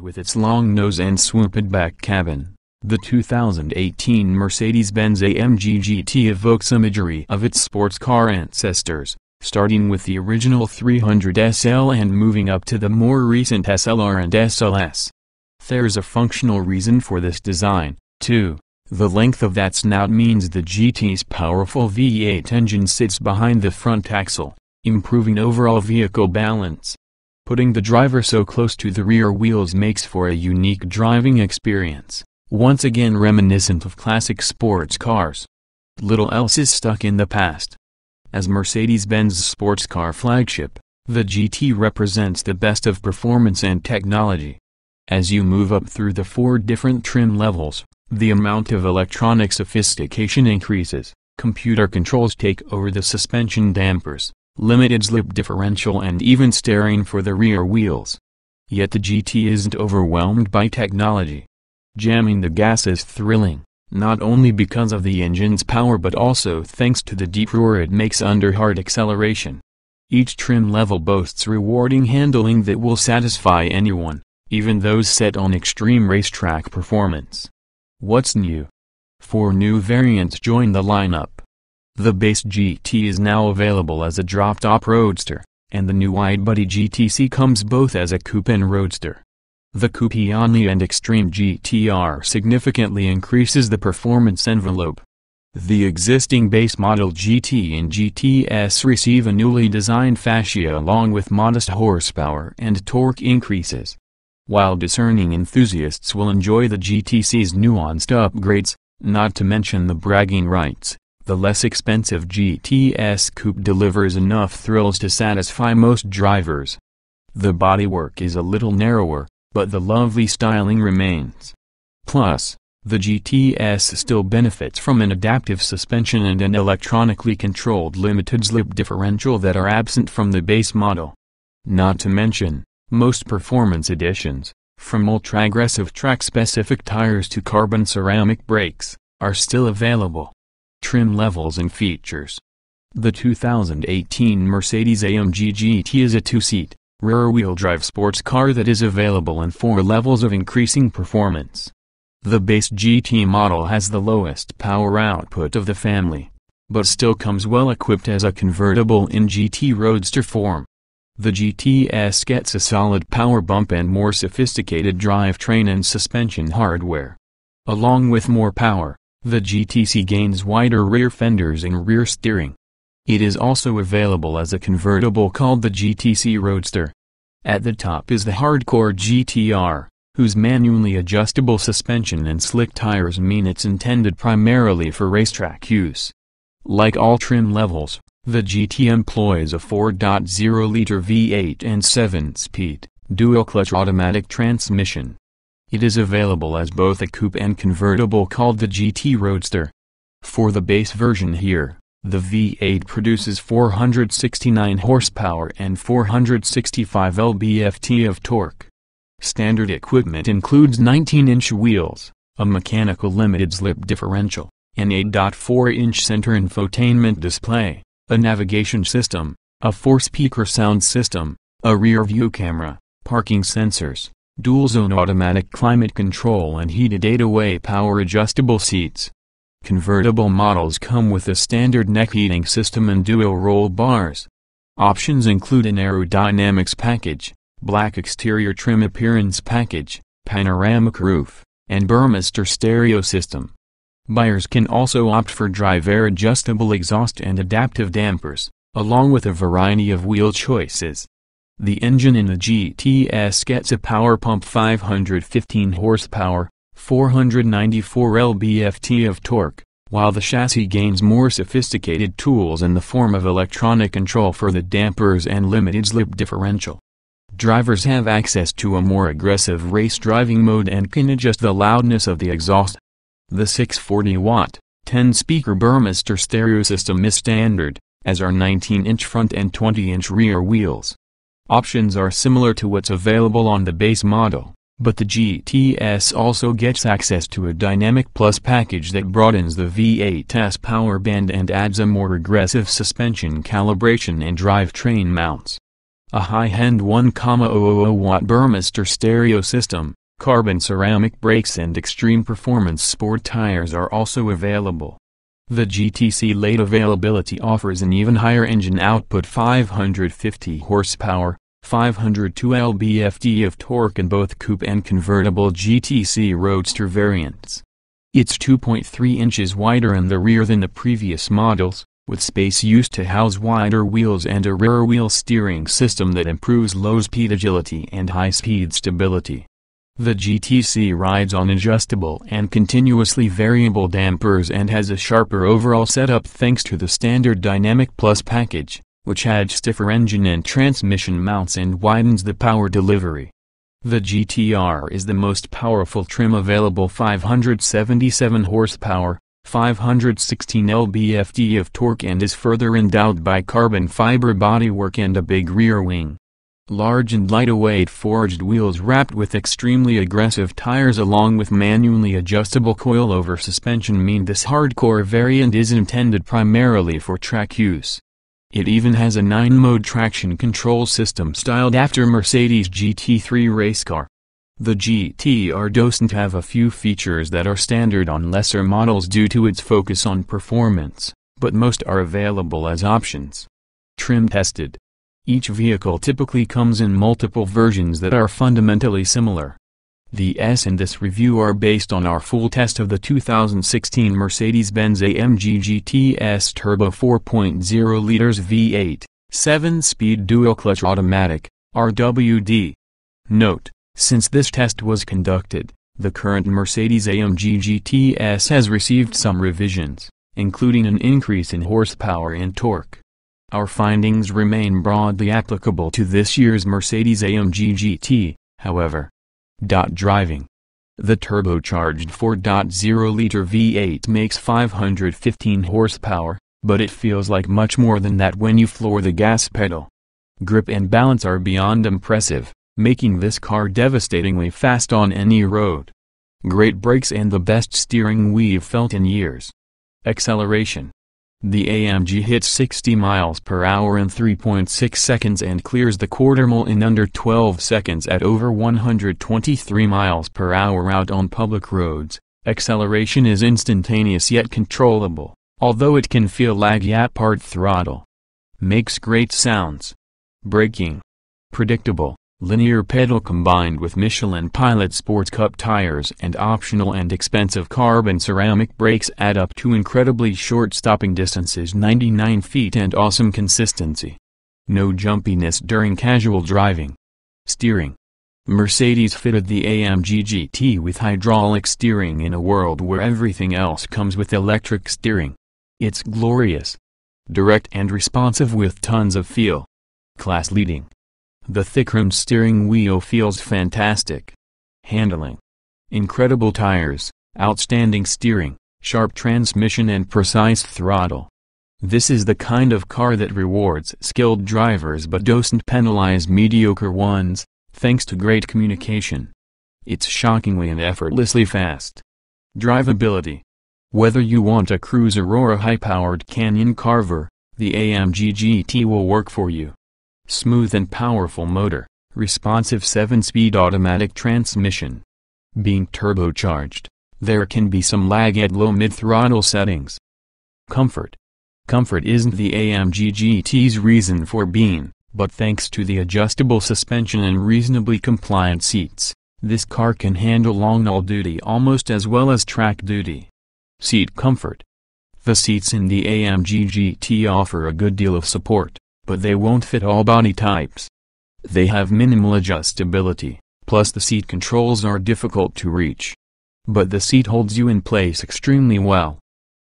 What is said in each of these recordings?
With its long nose and swooped back cabin, the 2018 Mercedes-Benz AMG GT evokes imagery of its sports car ancestors, starting with the original 300 SL and moving up to the more recent SLR and SLS. There's a functional reason for this design, too. The length of that snout means the GT's powerful V8 engine sits behind the front axle, improving overall vehicle balance. Putting the driver so close to the rear wheels makes for a unique driving experience, once again reminiscent of classic sports cars. Little else is stuck in the past. As mercedes benzs sports car flagship, the GT represents the best of performance and technology. As you move up through the four different trim levels, the amount of electronic sophistication increases, computer controls take over the suspension dampers, limited slip differential and even steering for the rear wheels. Yet the GT isn't overwhelmed by technology. Jamming the gas is thrilling, not only because of the engine's power but also thanks to the deep roar it makes under hard acceleration. Each trim level boasts rewarding handling that will satisfy anyone, even those set on extreme racetrack performance. What's new? Four new variants join the lineup. The base GT is now available as a drop-top roadster, and the new Widebody GTC comes both as a coupe and roadster. The Coupe Only and Extreme GTR significantly increases the performance envelope. The existing base model GT and GTS receive a newly designed fascia along with modest horsepower and torque increases. While discerning enthusiasts will enjoy the GTC's nuanced upgrades, not to mention the bragging rights, the less expensive GTS coupe delivers enough thrills to satisfy most drivers. The bodywork is a little narrower, but the lovely styling remains. Plus, the GTS still benefits from an adaptive suspension and an electronically controlled limited slip differential that are absent from the base model. Not to mention, most performance editions, from ultra-aggressive track-specific tires to carbon ceramic brakes, are still available trim levels and features. The 2018 Mercedes-AMG GT is a two-seat, rear-wheel drive sports car that is available in four levels of increasing performance. The base GT model has the lowest power output of the family, but still comes well equipped as a convertible in GT Roadster form. The GTS gets a solid power bump and more sophisticated drivetrain and suspension hardware. Along with more power, the GTC gains wider rear fenders and rear steering. It is also available as a convertible called the GTC Roadster. At the top is the hardcore GTR, whose manually adjustable suspension and slick tires mean it's intended primarily for racetrack use. Like all trim levels, the GT employs a 4.0-liter V8 and 7-speed, dual-clutch automatic transmission. It is available as both a coupe and convertible called the GT Roadster. For the base version here, the V8 produces 469 horsepower and 465 lb-ft of torque. Standard equipment includes 19-inch wheels, a mechanical limited slip differential, an 8.4-inch center infotainment display, a navigation system, a four-speaker sound system, a rear-view camera, parking sensors, dual zone automatic climate control and heated 8-way power adjustable seats. Convertible models come with a standard neck heating system and dual roll bars. Options include an aerodynamics package, black exterior trim appearance package, panoramic roof, and Burmester stereo system. Buyers can also opt for drive air adjustable exhaust and adaptive dampers, along with a variety of wheel choices. The engine in the GTS gets a power pump 515 horsepower, 494 lb-ft of torque, while the chassis gains more sophisticated tools in the form of electronic control for the dampers and limited slip differential. Drivers have access to a more aggressive race driving mode and can adjust the loudness of the exhaust. The 640-watt, 10-speaker Burmester stereo system is standard, as are 19-inch front and 20-inch rear wheels. Options are similar to what's available on the base model, but the GTS also gets access to a Dynamic Plus package that broadens the V8's power band and adds a more aggressive suspension calibration and drivetrain mounts. A high-end 1,000-watt Burmester stereo system, carbon ceramic brakes and extreme performance sport tires are also available. The GTC late availability offers an even higher engine output 550 horsepower, 502 lb-ft of torque in both coupe and convertible GTC Roadster variants. It's 2.3 inches wider in the rear than the previous models, with space used to house wider wheels and a rear wheel steering system that improves low speed agility and high speed stability. The GTC rides on adjustable and continuously variable dampers and has a sharper overall setup thanks to the standard Dynamic Plus package, which adds stiffer engine and transmission mounts and widens the power delivery. The GTR is the most powerful trim available 577 horsepower, 516 lb-ft of torque and is further endowed by carbon fiber bodywork and a big rear wing. Large and lightweight forged wheels wrapped with extremely aggressive tires along with manually adjustable coilover suspension mean this hardcore variant is intended primarily for track use. It even has a 9-mode traction control system styled after Mercedes GT3 race car. The GTR doesn't have a few features that are standard on lesser models due to its focus on performance, but most are available as options. Trim tested each vehicle typically comes in multiple versions that are fundamentally similar. The S in this review are based on our full test of the 2016 Mercedes-Benz AMG GTS Turbo 4.0 liters V8, 7-speed dual-clutch automatic, RWD. Note, since this test was conducted, the current Mercedes-AMG GTS has received some revisions, including an increase in horsepower and torque. Our findings remain broadly applicable to this year's Mercedes-AMG GT, however. Dot driving. The turbocharged 4.0-liter V8 makes 515 horsepower, but it feels like much more than that when you floor the gas pedal. Grip and balance are beyond impressive, making this car devastatingly fast on any road. Great brakes and the best steering we've felt in years. Acceleration. The AMG hits 60 miles per hour in 3.6 seconds and clears the quarter mile in under 12 seconds at over 123 miles per hour out on public roads. Acceleration is instantaneous yet controllable, although it can feel laggy at part throttle. Makes great sounds. Braking. Predictable linear pedal combined with Michelin Pilot Sports Cup tires and optional and expensive carbon ceramic brakes add up to incredibly short stopping distances 99 feet and awesome consistency. No jumpiness during casual driving. Steering Mercedes fitted the AMG GT with hydraulic steering in a world where everything else comes with electric steering. It's glorious. Direct and responsive with tons of feel. Class leading. The thick-rimmed steering wheel feels fantastic. Handling. Incredible tires, outstanding steering, sharp transmission and precise throttle. This is the kind of car that rewards skilled drivers but doesn't penalize mediocre ones, thanks to great communication. It's shockingly and effortlessly fast. Drivability. Whether you want a cruiser or a high-powered Canyon Carver, the AMG GT will work for you smooth and powerful motor, responsive 7-speed automatic transmission. Being turbocharged, there can be some lag at low mid-throttle settings. Comfort. Comfort isn't the AMG GT's reason for being, but thanks to the adjustable suspension and reasonably compliant seats, this car can handle long haul duty almost as well as track duty. Seat comfort. The seats in the AMG GT offer a good deal of support, but they won't fit all body types. They have minimal adjustability, plus the seat controls are difficult to reach. But the seat holds you in place extremely well.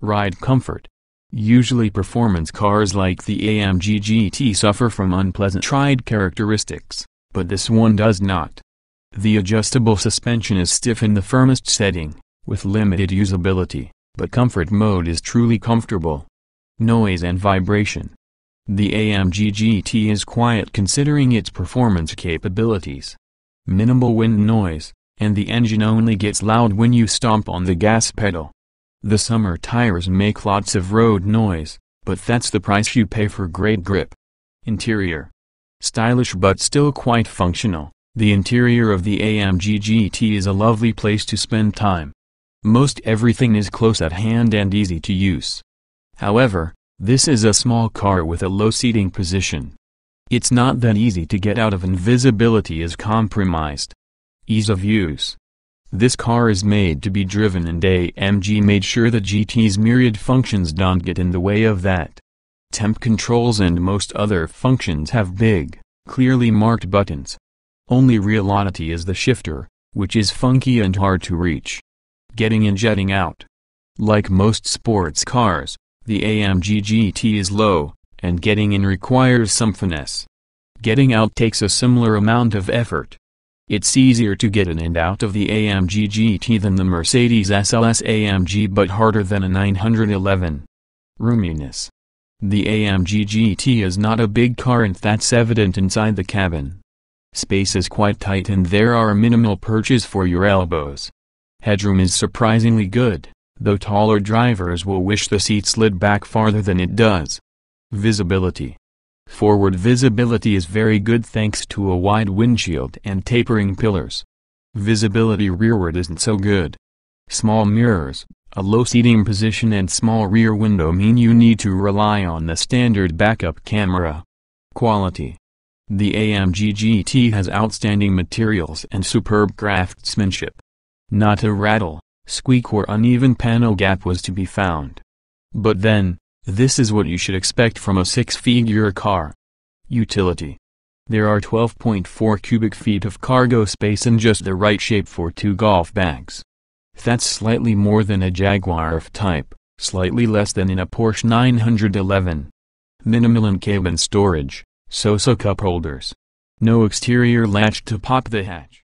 Ride comfort. Usually performance cars like the AMG GT suffer from unpleasant ride characteristics, but this one does not. The adjustable suspension is stiff in the firmest setting, with limited usability, but comfort mode is truly comfortable. Noise and vibration. The AMG GT is quiet considering its performance capabilities. Minimal wind noise, and the engine only gets loud when you stomp on the gas pedal. The summer tires make lots of road noise, but that's the price you pay for great grip. Interior Stylish but still quite functional, the interior of the AMG GT is a lovely place to spend time. Most everything is close at hand and easy to use. However, this is a small car with a low seating position. It's not that easy to get out of invisibility is compromised. Ease of use. This car is made to be driven and AMG made sure the GT's myriad functions don't get in the way of that. Temp controls and most other functions have big, clearly marked buttons. Only real oddity is the shifter, which is funky and hard to reach. Getting in jetting out. Like most sports cars, the AMG GT is low, and getting in requires some finesse. Getting out takes a similar amount of effort. It's easier to get in and out of the AMG GT than the Mercedes SLS AMG but harder than a 911. Roominess. The AMG GT is not a big car and that's evident inside the cabin. Space is quite tight and there are minimal perches for your elbows. Headroom is surprisingly good though taller drivers will wish the seat slid back farther than it does. Visibility Forward visibility is very good thanks to a wide windshield and tapering pillars. Visibility rearward isn't so good. Small mirrors, a low seating position and small rear window mean you need to rely on the standard backup camera. Quality The AMG GT has outstanding materials and superb craftsmanship. Not a rattle, squeak or uneven panel gap was to be found. But then, this is what you should expect from a six-figure car. Utility. There are 12.4 cubic feet of cargo space in just the right shape for two golf bags. That's slightly more than a Jaguar F type, slightly less than in a Porsche 911. Minimal in cabin storage, so-so cup holders. No exterior latch to pop the hatch.